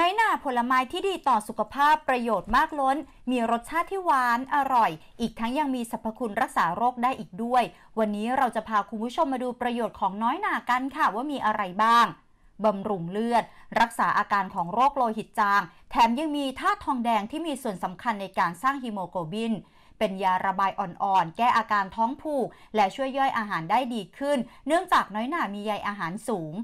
น้อยหน่าผลไม้ที่ดีต่อสุขภาพประโยชน์มากล้น มีรสชาติที่หวานอร่อย อีกทั้งยังมีสรรพคุณรักษาโรคได้อีกด้วย วันนี้เราจะพาคุณผู้ชมมาดูประโยชน์ของน้อยหน่ากันค่ะว่ามีอะไรบ้างบำรุงเลือด รักษาอาการของโรคโลหิตจาง แถมยังมีธาตุทองแดงที่มีส่วนสำคัญในการสร้างฮีโมโกลบิน เป็นยาระบายอ่อนๆแก้อาการท้องผูกและช่วยย่อยอาหารได้ดีขึ้น เนื่องจากน้อยหน่ามีใยอาหารสูง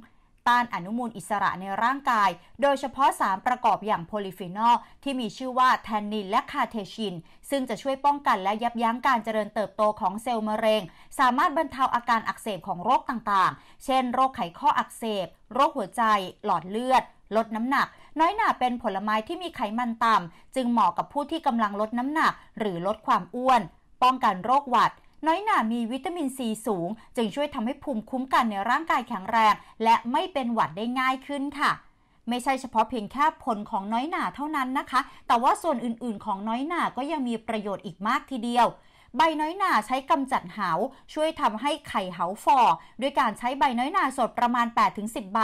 ต้านอนุมูลอิสระในร่างกาย โดยเฉพาะสารประกอบอย่างโพลิฟีนอลที่มีชื่อว่าแทนนินและคาเทชิน ซึ่งจะช่วยป้องกันและยับยั้งการเจริญเติบโตของเซลล์มะเร็ง สามารถบรรเทาอาการอักเสบของโรคต่างๆ เช่นโรคไขข้ออักเสบ โรคหัวใจ หลอดเลือด ลดน้ำหนัก น้อยหนาเป็นผลไม้ที่มีไขมันต่ำ จึงเหมาะกับผู้ที่กำลังลดน้ำหนัก หรือลดความอ้วน ป้องกันโรคหวัดน้อยหนามีวิตามินซีสูงจึงช่วยทำให้ภูมิคุ้มกันในร่างกายแข็งแรง และไม่เป็นหวัดได้ง่ายขึ้นค่ะ ไม่ใช่เฉพาะเพียงแค่ผลของน้อยหนาเท่านั้นนะคะ แต่ว่าส่วนอื่นๆ ของน้อยหนาก็ยังมีประโยชน์อีกมากทีเดียวใบน้อยหนาใช้กำจัดหาวช่วยทำให้ไข่เหาฟอด้วยการใช้ใบน้อยหนาสดประมาณ 8-10 ใบ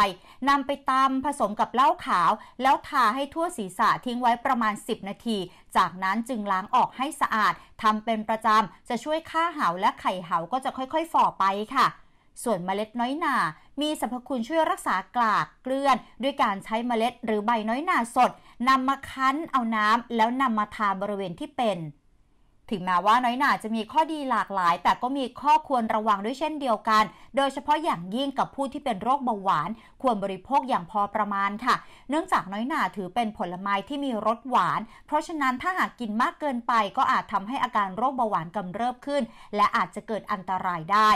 นำไปตำผสมกับเหล้าขาว แล้วทาให้ทั่วศีรษะทิ้งไว้ประมาณ 10 นาทีจากนั้นจึงล้างออกให้สะอาดทำเป็นประจำ จะช่วยฆ่าเหาและไข่เหาก็จะค่อยๆฟอไปค่ะ ส่วนเมล็ดน้อยหนา มีสรรพคุณช่วยรักษากลากเกลื่อน ด้วยการใช้เมล็ดหรือใบน้อยหนาสดนำมาคั้นเอาน้ำแล้วนำมาทาบริเวณที่เป็นถึงแม้ว่าน้อยหนาจะมีข้อดีหลากหลาย แต่ก็มีข้อควรระวังด้วยเช่นเดียวกัน โดยเฉพาะอย่างยิ่งกับผู้ที่เป็นโรคเบาหวานควรบริโภคอย่างพอประมาณค่ะ เนื่องจากน้อยหนาถือเป็นผลไม้ที่มีรสหวาน เพราะฉะนั้นถ้าหากกินมากเกินไป ก็อาจทำให้อาการโรคเบาหวาน กำเริบขึ้น และอาจจะเกิดอันตรายได้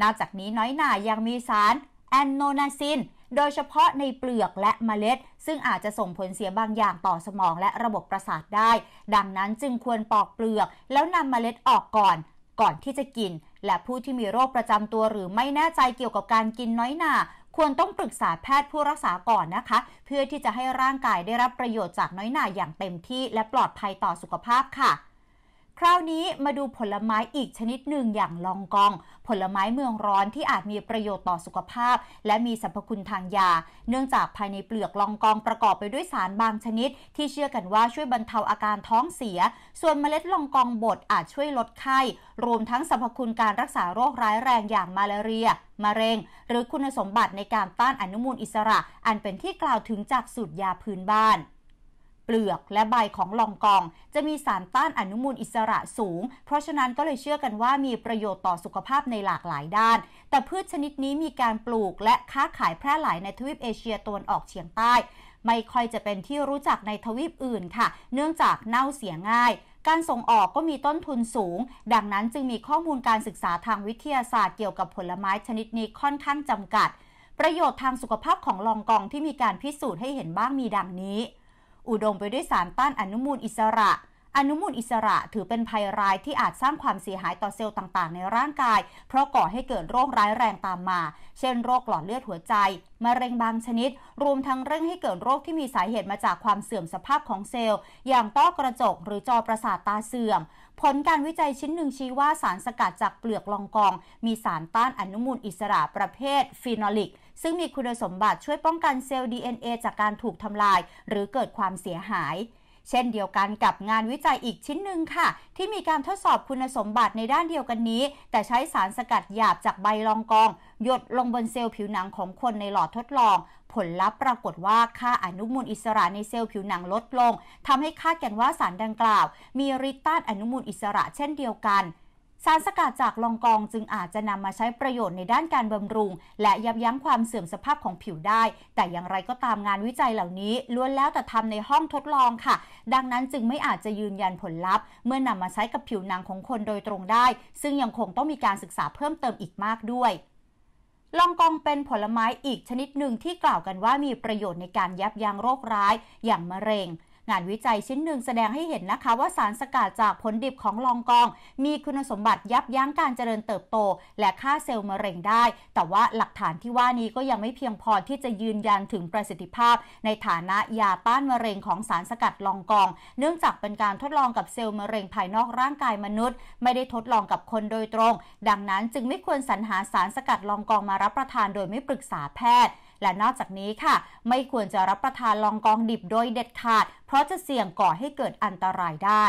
นอกจากนี้น้อยหนายังมีสารแอนโนนาซินโดยเฉพาะในเปลือกและเมล็ด ซึ่งอาจจะส่งผลเสียบางอย่างต่อสมองและระบบประสาทได้ ดังนั้นจึงควรปอกเปลือกแล้วนำเมล็ดออกก่อน ก่อนที่จะกิน และผู้ที่มีโรคประจำตัวหรือไม่แน่ใจเกี่ยวกับการกินน้อยหนาควรต้องปรึกษาแพทย์ผู้รักษาก่อนนะคะ เพื่อที่จะให้ร่างกายได้รับประโยชน์จากน้อยหนาอย่างเต็มที่และปลอดภัยต่อสุขภาพค่ะคราวนี้มาดูผลไม้อีกชนิดหนึ่งอย่างลองกอง ผลไม้เมืองร้อนที่อาจมีประโยชน์ต่อสุขภาพ และมีสรรพคุณทางยา เนื่องจากภายในเปลือกลองกองประกอบไปด้วยสารบางชนิดที่เชื่อกันว่าช่วยบรรเทาอาการท้องเสีย ส่วนเมล็ดลองกองบดอาจช่วยลดไข้ รวมทั้งสรรพคุณการรักษาโรคร้ายแรงอย่างมาลาเรียมะเร็ง หรือคุณสมบัติในการต้านอนุมูลอิสระอันเป็นที่กล่าวถึงจากสูตรยาพื้นบ้านเปลือกและใบของลองกองจะมีสารต้านอนุมูลอิสระสูง เพราะฉะนั้นก็เลยเชื่อกันว่ามีประโยชน์ต่อสุขภาพในหลากหลายด้าน แต่พืชชนิดนี้มีการปลูกและค้าขายแพร่หลายในทวีปเอเชียตะวันออกเฉียงใต้ ไม่ค่อยจะเป็นที่รู้จักในทวีปอื่นค่ะ เนื่องจากเน่าเสียง่าย การส่งออกก็มีต้นทุนสูง ดังนั้นจึงมีข้อมูลการศึกษาทางวิทยาศาสตร์เกี่ยวกับผลไม้ชนิดนี้ค่อนข้างจำกัด ประโยชน์ทางสุขภาพของลองกองที่มีการพิสูจน์ให้เห็นบ้างมีดังนี้อุดมไปด้วยสารต้านอนุมูลอิสระ อนุมูลอิสระถือเป็นภัยร้ายที่อาจสร้างความเสียหายต่อเซลล์ต่างๆ ในร่างกาย เพราะก่อให้เกิดโรคร้ายแรงตามมา เช่น โรคหลอดเลือดหัวใจมะเร็งบางชนิด รวมทั้งเร่งให้เกิดโรคที่มีสาเหตุมาจากความเสื่อมสภาพของเซลล์ อย่างต้อกระจกหรือจอประสาทตาเสื่อม ผลการวิจัยชิ้นหนึ่งชี้ว่าสารสกัดจากเปลือกลองกอง มีสารต้านอนุมูลอิสระประเภท ฟีนอลิกซึ่งมีคุณสมบัติช่วยป้องกันเซลล์ DNA จากการถูกทำลายหรือเกิดความเสียหาย เช่นเดียวกันกับงานวิจัยอีกชิ้นหนึ่งค่ะที่มีการทดสอบคุณสมบัติในด้านเดียวกันนี้ แต่ใช้สารสกัดหยาบจากใบรองกอง หยดลงบนเซลล์ผิวหนังของคนในหลอดทดลอง ผลลัพธ์ปรากฏว่าค่าอนุมูลอิสระในเซลล์ผิวหนังลดลง ทำให้คาดกันว่าสารดังกล่าว มีฤทธิ์ต้านอนุมูลอิสระเช่นเดียวกันสารสกัดจากลองกองจึงอาจจะนำมาใช้ประโยชน์ในด้านการบำรุง และยับยั้งความเสื่อมสภาพของผิวได้ แต่อย่างไรก็ตามงานวิจัยเหล่านี้ ล้วนแล้วแต่ทำในห้องทดลองค่ะ ดังนั้นจึงไม่อาจจะยืนยันผลลัพธ์ เมื่อนำมาใช้กับผิวหนังของคนโดยตรงได้ ซึ่งยังคงต้องมีการศึกษาเพิ่มเติมอีกมากด้วย ลองกองเป็นผลไม้อีกชนิดหนึ่งที่กล่าวกันว่ามีประโยชน์ในการยับยั้งโรคร้ายอย่างมะเร็งงานวิจัยชิ้นหนึ่งแสดงให้เห็นนะคะว่าสารสกัดจากผลดิบของลองกองมีคุณสมบัติยับยั้งการเจริญเติบโตและฆ่าเซลล์มะเร็งได้ แต่ว่าหลักฐานที่ว่านี้ก็ยังไม่เพียงพอที่จะยืนยันถึงประสิทธิภาพในฐานะยาต้านมะเร็งของสารสกัดลองกองเนื่องจากเป็นการทดลองกับเซลล์มะเร็งภายนอกร่างกายมนุษย์ไม่ได้ทดลองกับคนโดยตรงดังนั้นจึงไม่ควรสรรหาสารสกัดลองกองมารับประทานโดยไม่ปรึกษาแพทย์และนอกจากนี้ค่ะไม่ควรจะรับประทานลองกองดิบโดยเด็ดขาด เพราะจะเสี่ยงก่อให้เกิดอันตรายได้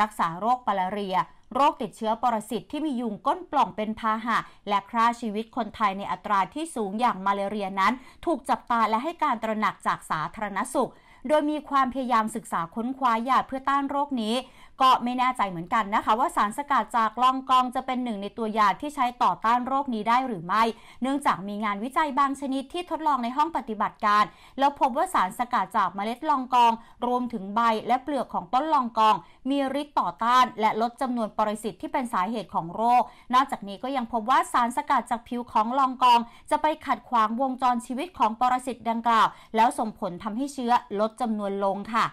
รักษาโรคปาลาเรียโรคติดเชื้อปรสิตที่มียุงก้นปล่องเป็นพาหะและฆ่าชีวิตคนไทยในอัตราที่สูงอย่างมาเลเรียนั้น ถูกจับตาและให้การตระหนักจากสาธารณสุข โดยมีความพยายามศึกษาค้นคว้ายาเพื่อต้านโรคนี้ก็ไม่แน่ใจเหมือนกันนะคะว่าสารสกัดจากลองกองจะเป็นหนึ่งในตัวยาที่ใช้ต่อต้านโรคนี้ได้หรือไม่ เนื่องจากมีงานวิจัยบางชนิดที่ทดลองในห้องปฏิบัติการ แล้วพบว่าสารสกัดจากเมล็ดลองกอง รวมถึงใบและเปลือกของต้นลองกอง มีฤทธิ์ต่อต้านและลดจำนวนปรสิตที่เป็นสาเหตุของโรค นอกจากนี้ก็ยังพบว่าสารสกัดจากผิวของลองกอง จะไปขัดขวางวงจรชีวิตของปรสิตดังกล่าว แล้วส่งผลทำให้เชื้อลดจำนวนลงค่ะ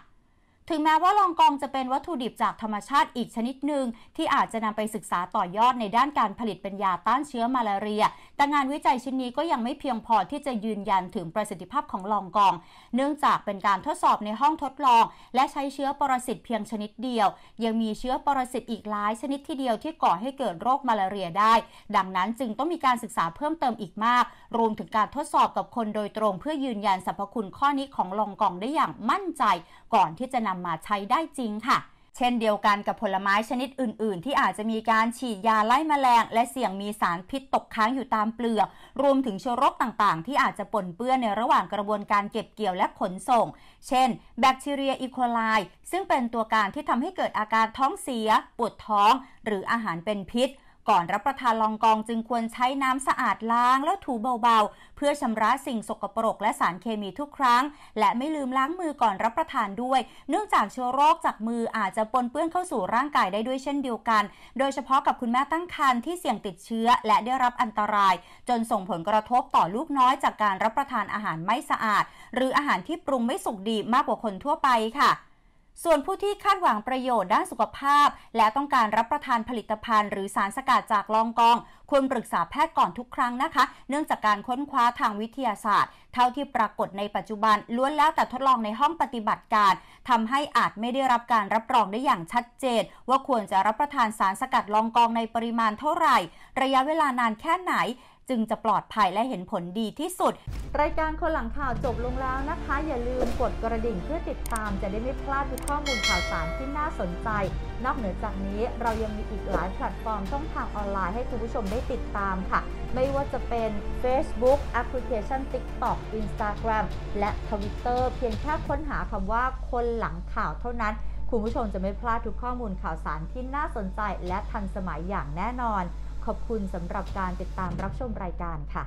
ถึงแม้ว่ารองกองจะเป็นวัตถุดิบจากธรรมชาติอีกชนิดหนึ่งที่อาจจะนำไปศึกษาต่อยอดในด้านการผลิต เป็น ยาต้านเชื้อมาลาเรีย แต่งานวิจัยชิ้นนี้ก็ยังไม่เพียงพอที่จะยืนยันถึงประสิทธิภาพของรองกอง เนื่องจากเป็นการทดสอบในห้องทดลอง และใช้เชื้อปรสิตเพียงชนิดเดียว ยังมีเชื้อปรสิตอีกหลายชนิดที่เดียวที่ก่อให้เกิดโรคมาลาเรียได้ ดังนั้นจึงต้องมีการศึกษาเพิ่มเติมอีกมาก รวมถึงการทดสอบกับคนโดยตรงเพื่อยืนยันสรรพคุณข้อนี้ของรองกองได้อย่างมั่นใจ ก่อนที่จะนำำมาใช้ได้จริงค่ะ เช่นเดียวกันกับผลไม้ชนิดอื่น ๆ ที่อาจจะมีการฉีดยาไล่มแมลง และเสี่ยงมีสารพิษตกค้างอยู่ตามเปลือก รวมถึงเชื้อโรคต่างๆ ที่อาจจะปนเปื้อนในระหว่างกระบวนการเก็บเกี่ยวและขนส่ง เช่นแบคทีเรียอีโคไลซึ่งเป็นตัวการที่ทำให้เกิดอาการท้องเสีย ปวดท้องหรืออาหารเป็นพิษก่อนรับประทานลองกองจึงควรใช้น้ำสะอาดล้างแล้วถูเบาๆ เพื่อชำระสิ่งสกปรกและสารเคมีทุกครั้ง และไม่ลืมล้างมือก่อนรับประทานด้วย เนื่องจากเชื้อโรคจากมืออาจจะปนเปื้อนเข้าสู่ร่างกายได้ด้วยเช่นเดียวกัน โดยเฉพาะกับคุณแม่ตั้งครรภ์ที่เสี่ยงติดเชื้อและได้รับอันตราย จนส่งผลกระทบต่อลูกน้อยจากการรับประทานอาหารไม่สะอาด หรืออาหารที่ปรุงไม่สุกดีมากกว่าคนทั่วไปค่ะส่วนผู้ที่คาดหวังประโยชน์ด้านสุขภาพ และต้องการรับประทานผลิตภัณฑ์หรือสารสกัดจากลองกอง ควรปรึกษาแพทย์ก่อนทุกครั้งนะคะ เนื่องจากการค้นคว้าทางวิทยาศาสตร์ เท่าที่ปรากฏในปัจจุบัน ล้วนแล้วแต่ทดลองในห้องปฏิบัติการ ทำให้อาจไม่ได้รับการรับรองได้อย่างชัดเจน ว่าควรจะรับประทานสารสกัดลองกองในปริมาณเท่าไหร่ ระยะเวลานานแค่ไหนจึงจะปลอดภัยและเห็นผลดีที่สุด รายการคนหลังข่าวจบลงแล้วนะคะ อย่าลืมกดกระดิ่งเพื่อติดตามจะได้ไม่พลาดทุกข้อมูลข่าวสารที่น่าสนใจ นอกเหนือจากนี้เรายังมีอีกหลายแพลตฟอร์มช่องทางออนไลน์ให้คุณผู้ชมได้ติดตามค่ะ ไม่ว่าจะเป็น Facebook แอปพลิเคชัน TikTok Instagram และ Twitter เพียงแค่ค้นหาคำว่าคนหลังข่าวเท่านั้นคุณผู้ชมจะไม่พลาดทุกข้อมูลข่าวสารที่น่าสนใจ และทันสมัยอย่างแน่นอนขอบคุณสำหรับการติดตามรับชมรายการค่ะ